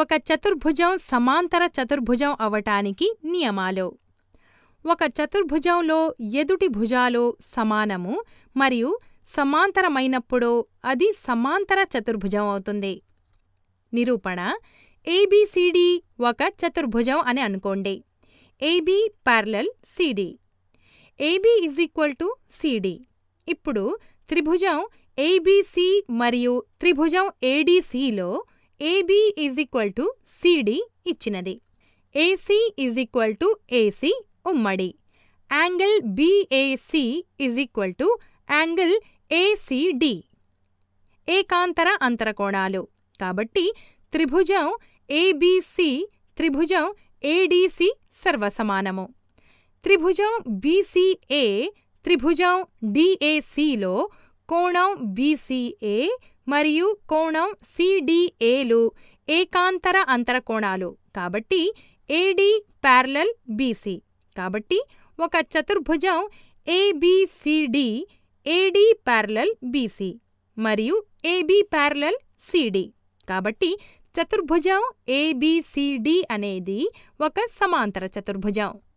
ఒక చతుర్భుజం సమాంతర చతుర్భుజం అవటానికి నియమాలు ఒక చతుర్భుజంలో ఎదుటి భుజాలు సమానము మరియు సమాంతరమైనప్పుడు అది సమాంతర చతుర్భుజం అవుతుంది నిరూపణ ఏబిసిడి ఒక చతుర్భుజం అని అనుకోండి AB parallel CD AB is equal to CD ఇప్పుడు త్రిభుజం ఏబిసి మరియు త్రిభుజం ఏడిసిలో AB is equal to CD ఇచ్చినది AC is equal to AC ఉమ్మడి angle BAC is equal to angle ACD ఏకాంతర అంతరకోణాలు కాబట్టి త్రిభుజం ఏబిసి త్రిభుజం ఏడిసి సర్వసమానము త్రిభుజం బీసీఏ త్రిభుజం డిఏసిలో కోణం బీసీఏ మరియు కోణం సిడిఏలు ఏకాంతర అంతర కోణాలు కాబట్టి ఏడి ప్యారలల్ బీసీ కాబట్టి ఒక చతుర్భుజం ఏబిసిడి ఏడి ప్యారలల్ బీసీ మరియు ఏబి ప్యారలల్ సిడి కాబట్టి చతుర్భుజం ఏబిసిడి అనేది ఒక సమాంతర చతుర్భుజం